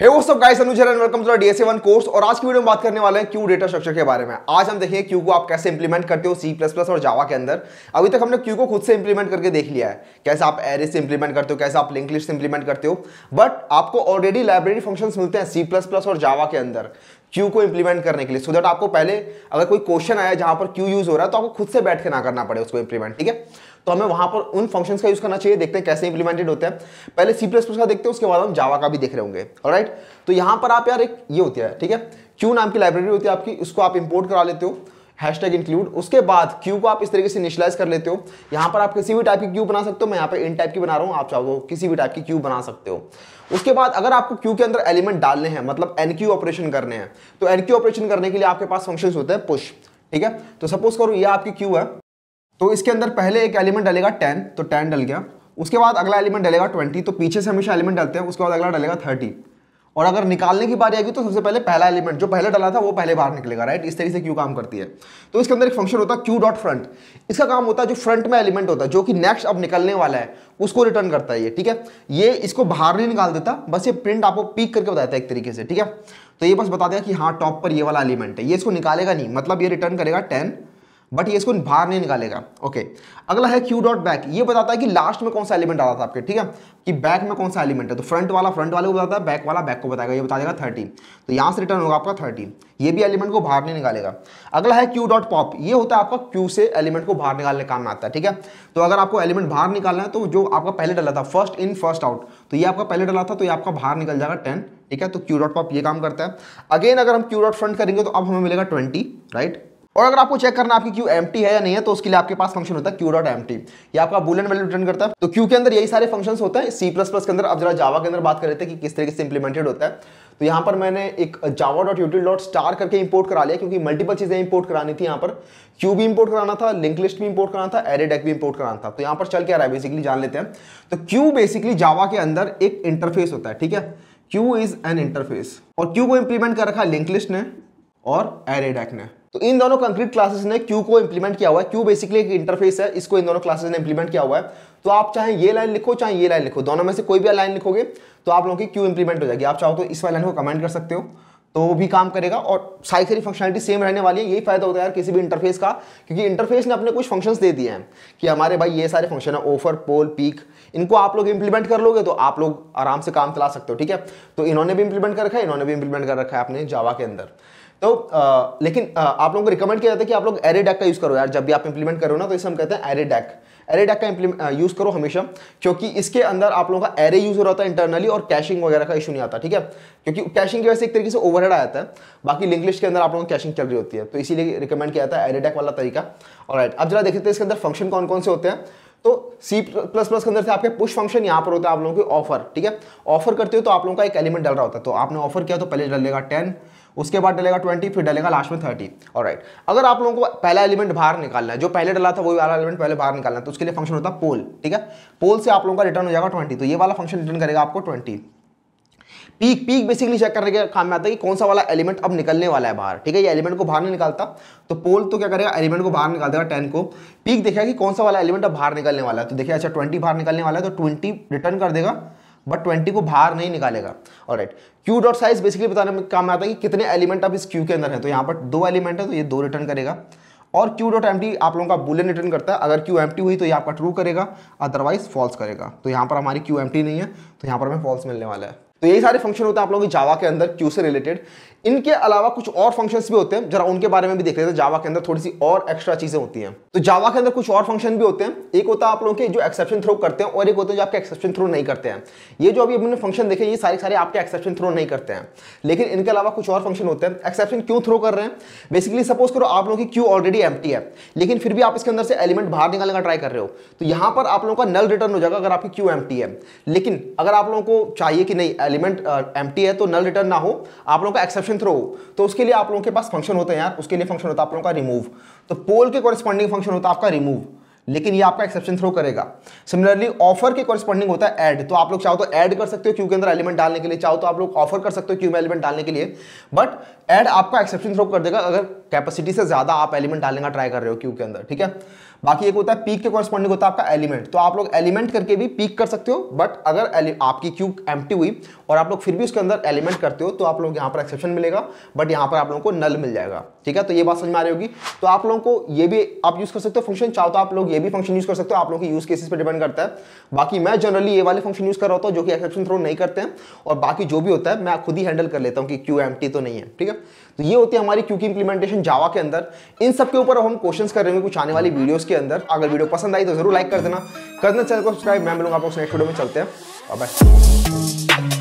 हे वो up guys Anuj and welcome to DSA one course और आज की वीडियो में बात करने वाले हैं क्यू डेटा स्ट्रक्चर के बारे में आज हम देखेंगे क्यू को आप कैसे इंप्लीमेंट करते हो सी प्लस प्लस और जावा के अंदर अभी तक हमने क्यू को खुद से इंप्लीमेंट करके देख लिया है कैसे आप एरे से इंप्लीमेंट करते हो कैसे आप लिंक लिस्ट से इंप्लीमेंट करते हो बट आपको ऑलरेडी लाइब्रेरी फंक्शन मिलते हैं सी प्लस प्लस और जावा के अंदर क्यू को इंप्लीमेंट करने के लिए सो so दैट आपको पहले अगर कोई क्वेश्चन आया जहां पर क्यू यूज हो रहा है तो आपको खुद से बैठ के ना करना पड़े उसको इंप्लीमेंट ठीक है तो हमें वहां पर उन फंक्शंस का यूज करना चाहिए देखते हैं कैसे इंप्लीमेंटेड होते हैं पहले सी प्लस प्लस का देखते हैं उसके बाद हम जावा का भी देख रहे होंगे राइट तो यहां पर आप यार एक ये होती है ठीक है क्यू नाम की लाइब्रेरी होती है आपकी उसको आप इंपोर्ट करा लेते हो हैश टैग इंक्लूड उसके बाद क्यू को आप इस तरीके से निशलाइज कर लेते हो यहाँ पर आप किसी भी टाइप की क्यू बना सकते हो मैं यहाँ पे इन टाइप की बना रहा हूँ आप चाहो तो किसी भी टाइप की क्यू बना सकते हो उसके बाद अगर आपको क्यू के अंदर एलिमेंट डालने हैं मतलब एन क्यू ऑपरेशन करने हैं तो एन क्यू ऑपरेशन करने के लिए आपके पास फंक्शन होते हैं पुश ठीक है तो सपोज करो ये आपकी क्यू है तो इसके अंदर पहले एक एलिमेंट डलेगा टेन तो टेन डल गया उसके बाद अगला एलिमेंट डलेगा ट्वेंटी तो पीछे से हमेशा एलिमेंट डालते हैं उसके बाद अगला डलेगा थर्टी और अगर निकालने की बारी आएगी तो सबसे पहले पहला एलिमेंट जो पहले डाला था वो पहले बाहर निकलेगा राइट इस तरीके से क्यू काम करती है तो इसके अंदर एक फंक्शन होता है क्यू डॉट फ्रंट इसका काम होता है जो फ्रंट में एलिमेंट होता है जो कि नेक्स्ट अब निकलने वाला है उसको रिटर्न करता है ये ठीक है ये इसको बाहर नहीं निकाल देता बस ये प्रिंट आपको पिक करके बताता है एक तरीके से ठीक है तो ये बस बता देगा कि हाँ टॉप पर ये वाला एलिमेंट है ये इसको निकालेगा नहीं मतलब ये रिटर्न करेगा टेन बट ये इसको बाहर नहीं निकालेगा ओके अगला है क्यू डॉट बैक ये बताता है कि लास्ट में कौन सा एलिमेंट आता था आपके ठीक है कि बैक में कौन सा एलिमेंट है तो फ्रंट वाला फ्रंट वाले को बताता है बैक वाला बैक को बताएगा ये बता देगा थर्टी तो यहाँ से रिटर्न होगा आपका थर्टी ये भी एलिमेंट को बाहर नहीं निकालेगा अगला है क्यू डॉट पॉप ये होता है आपका क्यू से एलिमेंट को बाहर निकालने काम में आता है ठीक है तो अगर आपको एलिमेंट बाहर निकालना है तो जो आपका पहले डला था फर्स्ट इन फर्स्ट आउट तो ये आपका पहले डला था तो ये आपका बाहर निकल जाएगा टेन ठीक है तो क्यू डॉट पॉप ये काम करता है अगेन अगर हम क्यू डॉट फ्रंट करेंगे तो अब हमें मिलेगा ट्वेंटी राइट और अगर आपको चेक करना आपकी क्यू एम है या नहीं है तो उसके लिए आपके पास फंक्शन होता है क्यू डॉट एम टी ये आपका बुलन वैल्यू रिटर्न करता है तो क्यू के अंदर यही सारे फंक्शन होते हैं सी प्लस प्लस के अंदर अब जरा जावा के अंदर बात कर रहे थे कि किस तरीके से इंप्लीमेंटेड होता है तो यहाँ पर मैंने एक Java dot util dot star करके इंपोर्ट करा लिया क्योंकि मल्टीपल चीज़ें इंपोर्ट करानी थी यहाँ पर क्यू भी इंपोर्ट कराना था लिंक लिस्ट भी इंपोर्ट कराना था एरे डेक भी इंपोर्ट कराना था तो यहाँ पर चल क्या रहा है बेसिकली जान लेते हैं तो क्यू बेसिकली जावा के अंदर एक इंटरफेस होता है ठीक है क्यू इज एन इंटरफेस और क्यू को इंप्लीमेंट कर रखा है लिंक लिस्ट ने और एरे डेक ने तो इन दोनों कंक्रीट क्लासेस ने क्यू को इंप्लीमेंट किया हुआ है क्यू बेसिकली एक इंटरफेस है इसको इन दोनों क्लासेस ने इंप्लीमेंट किया हुआ है तो आप चाहे ये लाइन लिखो चाहे ये लाइन लिखो दोनों में से कोई भी लाइन लिखोगे तो आप लोगों की क्यू इंप्लीमेंट हो जाएगी आप चाहो तो इस वाले लाइन को कमेंट कर सकते हो तो वो भी काम करेगा और सारी सारी फंक्शनलिटी सेम रहने वाली है यही फायदा होता है यार किसी भी इंटरफेस का क्योंकि इंटरफेस ने अपने कुछ फंक्शंस दे दिए हैं कि हमारे भाई ये सारे फंक्शन है ओफर पोल पीक इनको आप लोग इंप्लीमेंट कर लोगे तो आप लोग आराम से काम चला सकते हो ठीक है तो इन्होंने भी इंप्लीमेंट कर रखा है इन्होंने भी इंप्लीमेंट कर रखा है अपने जावा के अंदर तो आ, लेकिन आ, आप लोगों को रिकमेंड किया जाता है कि आप लोग एरे डैक का यूज़ करो यार जब भी आप इंप्लीमेंट करो ना तो इसे हम कहते हैं एरे डैक एरे डैक का यूज़ करो हमेशा क्योंकि इसके अंदर आप लोगों का एरे यूज़ हो रहा था है इंटरनली और कैशिंग वगैरह का इशू नहीं आता ठीक है क्योंकि कैशिंग की वजह से एक तरीके से ओवरहेड आ जाता है बाकी लिंक के अंदर आप लोगों की कैशिंग चल रही होती है तो इसीलिए रिकमेंड किया जाता है एरे डैक वाला तरीका और अब जरा देखते हैं इसके अंदर फंक्शन कौन कौन से होते हैं तो C++ के अंदर से आपके पुश फंक्शन यहाँ पर होता है आप लोगों के ऑफर ठीक है ऑफर करते हो तो आप लोगों का एक एलिमेंट डल रहा होता है तो आपने ऑफर किया तो पहले डलेगा टेन उसके बाद डलेगा ट्वेंटी फिर डलेगा लास्ट में थर्टी और राइट अगर आप लोगों को पहला एलिमेंट बाहर निकालना है जो पहले डला था वही वाला एलिमेंट पहले बाहर निकालना है तो उसके लिए फंक्शन होता है पोल ठीक है पोल से आप लोगों का रिटर्न हो जाएगा ट्वेंटी तो ये वाला फंक्शन रिटर्न करेगा आपको twenty peek peek basically check करने के काम में आता है कि कौन सा वाला एलिमेंट अब निकलने वाला है बाहर ठीक है ये एलिमेंट को बाहर नहीं निकालता तो पोल तो क्या करेगा एलिमेंट को बाहर निकाल देगा टेन को पीक देखेगा कि कौन सा वाला एलिमेंट अब बाहर निकलने वाला है तो देखिए अच्छा ट्वेंटी बाहर निकलने वाला है तो ट्वेंटी रिटर्न कर देगा बट ट्वेंटी को बाहर नहीं निकालेगा और right queue dot size basically बताने में काम आता है कि कितने एलिमेंट अब इस क्यू के अंदर है तो यहाँ पर दो एलिमेंट है तो ये दो रिटर्न करेगा और क्यू डॉट एम आप लोगों का बुलियन रिटर्न करता है अगर क्यू एम हुई तो ये आपका ट्रू करेगा अदरवाइज फॉल्स करेगा तो यहाँ पर हमारी क्यू एम नहीं है तो यहाँ पर हमें फॉल्स मिलने वाला है तो यही सारे फंक्शन होते हैं आप लोगों के जावा के अंदर क्यू से रिलेटेड इनके अलावा कुछ और फंक्शंस भी होते हैं जरा उनके बारे में भी देख लेते हैं जावा के अंदर थोड़ी सी और एक्स्ट्रा चीजें होती हैं तो जावा के अंदर कुछ और फंक्शन भी होते हैं एक होता है आप लोगों के जो एक्सेप्शन थ्रो करते हैं और एक होता है जो आपके एक्सेप्शन थ्रो नहीं करते हैं ये जो अभी हमने फंक्शन देखे ये सारे सारे आपके एक्सेप्शन थ्रो नहीं करते हैं लेकिन इनके अलावा कुछ और फंक्शन होते हैं एक्सेप्शन क्यों थ्रो कर रहे हैं बेसिकली सपोज करो आप लोगों की क्यू ऑलरेडी एम है लेकिन फिर भी आप इसके अंदर से एलिमेंट बाहर निकालने का ट्राई कर रहे हो तो यहां पर आप लोगों का नल रिटर्न हो जाएगा अगर आपकी क्यू एम है लेकिन अगर आप लोगों को चाहिए कि नहीं एलिमेंट एम है तो नल रिटर्न ना हो आप लोगों का एक्सेप्शन थ्रो हो तो उसके लिए आप लोगों के पास फंक्शन होते हैं यार उसके लिए फंक्शन होता है आप लोगों का रिमूव तो पोल के कॉरेस्पॉन्डिंग फंक्शन होता है आपका रिमूव लेकिन ये आपका एक्सेप्शन थ्रो करेगा सिमिलरली ऑफर के कॉरस्पॉन्डिंग होता है ऐड तो आप लोग चाहो तो ऐड कर सकते हो क्यू के अंदर एलिमेंट डालने के लिए चाहो तो आप लोग ऑफर कर सकते हो क्यू में एलिमेंट डालने के लिए बट ऐड आपका एक्सेप्शन थ्रो कर देगा अगर कैपेसिटी से ज़्यादा आप एलिमेंट डालने का ट्राई कर रहे हो क्यू के अंदर ठीक है बाकी एक होता है पीक के कॉरस्पॉन्डिंग होता है आपका एलिमेंट तो आप लोग एलिमेंट करके भी पीक कर सकते हो बट अगर आपकी क्यू एम हुई और आप लोग फिर भी उसके अंदर एलिमेंट करते हो तो आप लोग यहाँ पर एक्सेप्शन मिलेगा बट यहाँ पर आप लोगों को नल मिल जाएगा ठीक है तो ये बात समझ में आ रही होगी तो आप लोगों को ये भी आप यूज़ कर सकते हो फंक्शन चाहो तो आप लोग ये भी फंक्शन यूज़ कर सकते हो आप लोगों के यूज़ केसेस पे डिपेंड करता है बाकी मैं जनरली ये वाले फंक्शन यूज़ कर रहा होता हूँ जो कि एक्सेप्शन थ्रो नहीं करते हैं और बाकी जो भी होता है मैं खुद ही हैंडल कर लेता हूँ कि क्यू एम तो नहीं है ठीक है तो ये होती है हमारी क्यू की इंप्लीमेंटेशन जावा के अंदर इन सब के ऊपर हम क्वेश्चन कर रहे हैं कुछ आने वाली वीडियोज़ के अंदर अगर वीडियो पसंद आई तो जरूर लाइक कर देना करना चैनल को सब्सक्राइब मैं मिलूंगा आप नेक्स्ट वीडियो में चलते हैं बाय